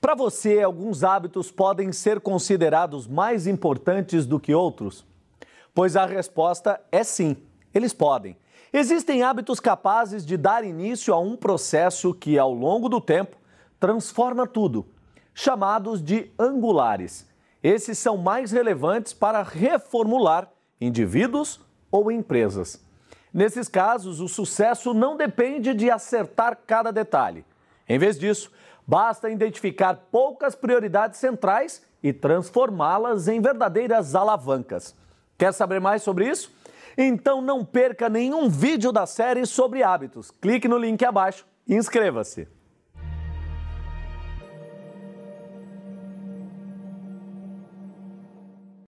Para você, alguns hábitos podem ser considerados mais importantes do que outros? Pois a resposta é sim, eles podem. Existem hábitos capazes de dar início a um processo que, ao longo do tempo, transforma tudo, chamados de angulares. Esses são mais relevantes para reformular indivíduos ou empresas. Nesses casos, o sucesso não depende de acertar cada detalhe. Em vez disso, Basta identificar poucas prioridades centrais e transformá-las em verdadeiras alavancas. Quer saber mais sobre isso? Então não perca nenhum vídeo da série sobre hábitos. Clique no link abaixo e inscreva-se.